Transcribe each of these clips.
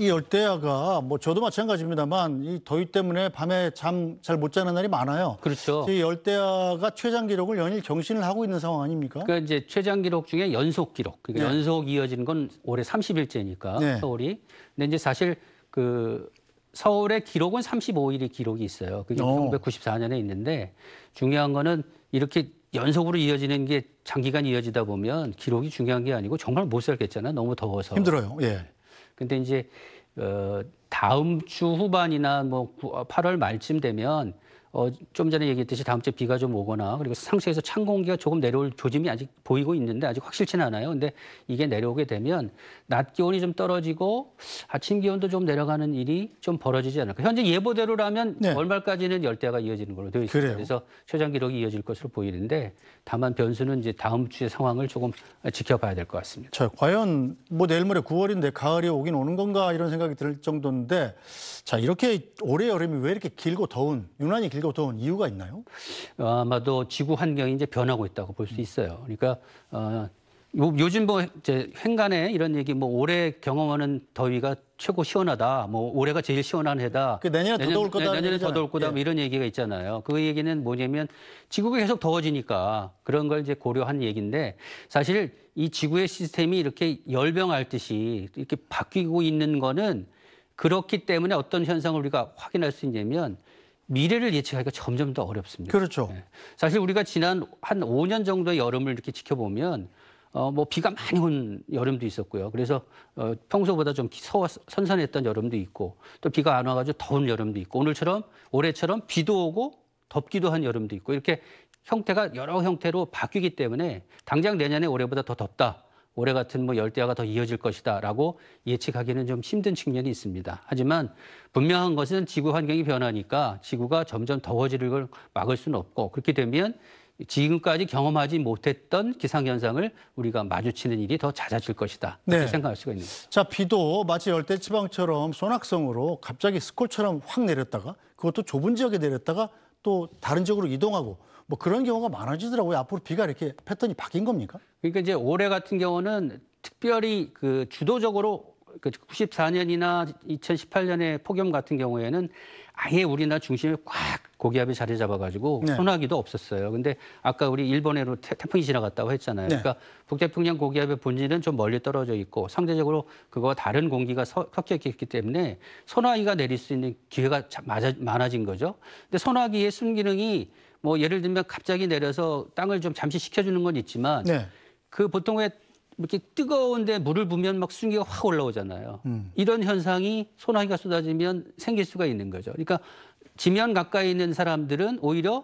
이 열대야가 뭐 저도 마찬가지입니다만 이 더위 때문에 밤에 잠 잘 못 자는 날이 많아요. 그렇죠. 이 열대야가 최장 기록을 연일 경신을 하고 있는 상황 아닙니까? 그러니까 이제 최장 기록 중에 연속 기록. 그러니까 네. 연속 이어지는 건 올해 30일째니까 네. 서울이. 근데 이제 사실 그 서울의 기록은 35일이 기록이 있어요. 그게 어. 1994년에 있는데 중요한 거는 이렇게 연속으로 이어지는 게 장기간 이어지다 보면 기록이 중요한 게 아니고 정말 못 살겠잖아. 요 너무 더워서. 힘들어요. 예. 근데 이제 어, 다음 주 후반이나 뭐 8월 말쯤 되면 어, 좀 전에 얘기했듯이 다음 주에 비가 좀 오거나 그리고 상수에서 찬 공기가 조금 내려올 조짐이 아직 보이고 있는데 아직 확실치는 않아요. 근데 이게 내려오게 되면 낮 기온이 좀 떨어지고 아침 기온도 좀 내려가는 일이 좀 벌어지지 않을까. 현재 예보대로라면 네. 월말까지는 열대야가 이어지는 걸로 되어 있습니다. 그래서 최장 기록이 이어질 것으로 보이는데 다만 변수는 이제 다음 주의 상황을 조금 지켜봐야 될 것 같습니다. 자, 과연 뭐 내일 모레 9월인데 가을이 오긴 오는 건가 이런 생각이 들 정도인데 자, 이렇게 올해 여름이 왜 이렇게 길고 더운 유난히 길 어떤 이유가 있나요? 어, 아마도 지구 환경이 이제 변하고 있다고 볼수 음. 있어요. 그러니까 어, 요, 즘뭐 이제 횡간에 이런 얘기 뭐 올해 경험하는 더위가 최고 시원하다. 뭐 올해가 제일 시원한 해다. 그 내년에 더 더울 거다. 네, 내년에 더 더울 거다. 뭐 예. 뭐 이런 얘기가 있잖아요. 그 얘기는 뭐냐면 지구가 계속 더워지니까 그런 걸 이제 고려한 얘기인데 사실 이 지구의 시스템이 이렇게 열병할듯이 이렇게 바뀌고 있는 거는 그렇기 때문에 어떤 현상을 우리가 확인할 수 있냐면 미래를 예측하기가 점점 더 어렵습니다. 그렇죠. 네. 사실 우리가 지난 한 5년 정도의 여름을 이렇게 지켜보면 어, 뭐 비가 많이 온 여름도 있었고요. 그래서 어, 평소보다 좀 서와 선선했던 여름도 있고 또 비가 안 와가지고 더운 여름도 있고 오늘처럼 올해처럼 비도 오고 덥기도 한 여름도 있고 이렇게 형태가 여러 형태로 바뀌기 때문에 당장 내년에 올해보다 더 덥다. 올해 같은 뭐 열대야가 더 이어질 것이다라고 예측하기는 좀 힘든 측면이 있습니다. 하지만 분명한 것은 지구 환경이 변하니까 지구가 점점 더워지는 걸 막을 수는 없고 그렇게 되면 지금까지 경험하지 못했던 기상 현상을 우리가 마주치는 일이 더 잦아질 것이다. 그렇게 네. 생각할 수가 있는 거죠. 자, 비도 마치 열대 지방처럼 소낙성으로 갑자기 스콜처럼 확 내렸다가 그것도 좁은 지역에 내렸다가 또 다른 지역으로 이동하고 뭐 그런 경우가 많아지더라고요. 앞으로 비가 이렇게 패턴이 바뀐 겁니까? 그러니까 이제 올해 같은 경우는 특별히 그 주도적으로 그 94년이나 2018년의 폭염 같은 경우에는 아예 우리나라 중심에 꽉 고기압이 자리 잡아가지고 소나기도 네. 없었어요. 근데 아까 우리 일본에로 태, 풍이 지나갔다고 했잖아요. 네. 그러니까 북태평양 고기압의 본질은 좀 멀리 떨어져 있고 상대적으로 그거와 다른 공기가 섞여 있기 때문에 소나기가 내릴 수 있는 기회가 많아진 거죠. 근데 소나기의 순기능이 뭐 예를 들면 갑자기 내려서 땅을 좀 잠시 식혀주는 건 있지만 네. 그 보통 의 이렇게 뜨거운데 물을 부면 막 순기가 확 올라오잖아요. 음. 이런 현상이 소나기가 쏟아지면 생길 수가 있는 거죠. 그러니까 지면 가까이 있는 사람들은 오히려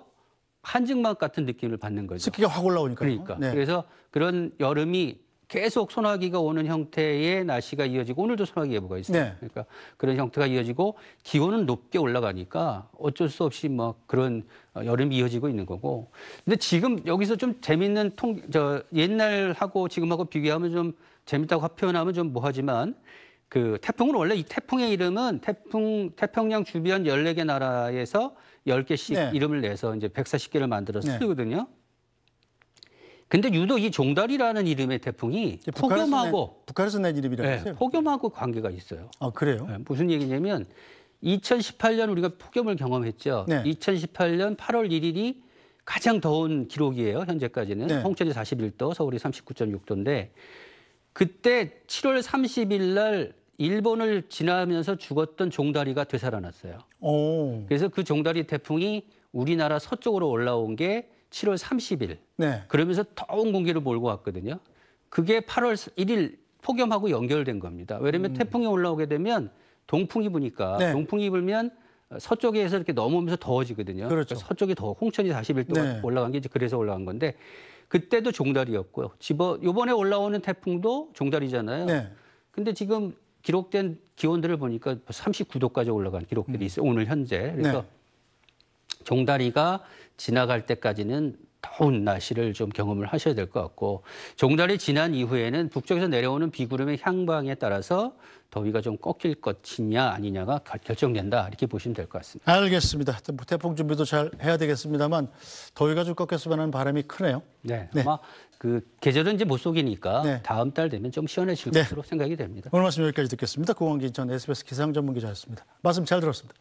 한증막 같은 느낌을 받는 거죠. 습기가 확 올라오니까. 그러니까. 네. 그래서 그런 여름이 계속 소나기가 오는 형태의 날씨가 이어지고 오늘도 소나기 예보가 있어요. 네. 그러니까 그런 형태가 이어지고 기온은 높게 올라가니까 어쩔 수 없이 막 뭐 그런 어, 여름이 이어지고 있는 거고. 근데 지금 여기서 좀 재밌는 통저 옛날하고 지금하고 비교하면 좀 재밌다고 표현하면 좀 뭐하지만 그 태풍은 원래 이 태풍의 이름은 태풍 태평양 주변 14개 나라에서 10개씩 네. 이름을 내서 이제 140개를 만들어서 네. 쓰거든요. 근데 유독 이 종달이라는 이름의 태풍이 폭염하고 북한에서 낸 이름이라고 네, 폭염하고 관계가 있어요. 아 그래요? 네, 무슨 얘기냐면 2018년 우리가 폭염을 경험했죠. 네. 2018년 8월 1일이 가장 더운 기록이에요. 현재까지는 네. 홍천이 41도, 서울이 39.6도인데 그때 7월 30일 날 일본을 지나면서 죽었던 종다리가 되살아났어요. 오. 그래서 그 종다리 태풍이 우리나라 서쪽으로 올라온 게 7월 30일. 네. 그러면서 더운 공기를 몰고 왔거든요. 그게 8월 1일 폭염하고 연결된 겁니다. 왜냐면 음. 태풍이 올라오게 되면 동풍이 부니까 네. 동풍이 불면 서쪽에서 이렇게 넘어오면서 더워지거든요. 그렇죠. 서쪽이 더 홍천이 41도가 네. 올라간 게 이제 그래서 올라간 건데 그때도 종다리였고요. 집어 요번에 올라오는 태풍도 종다리잖아요. 네. 근데 지금 기록된 기온들을 보니까 39도까지 올라간 기록들이 음. 있어요. 오늘 현재. 그래서 네. 종다리가 지나갈 때까지는 더운 날씨를 좀 경험을 하셔야 될 것 같고 종달이 지난 이후에는 북쪽에서 내려오는 비구름의 향방에 따라서 더위가 좀 꺾일 것이냐 아니냐가 결정된다 이렇게 보시면 될 것 같습니다. 알겠습니다. 태풍 준비도 잘 해야 되겠습니다만 더위가 좀 꺾였으면 하는 바람이 크네요. 네, 네. 아마 그 계절은 이제 못 속이니까 네. 다음 달 되면 좀 시원해질 네. 것으로 생각이 됩니다. 오늘 말씀 여기까지 듣겠습니다. 고광진 전 SBS 기상전문기자였습니다. 말씀 잘 들었습니다.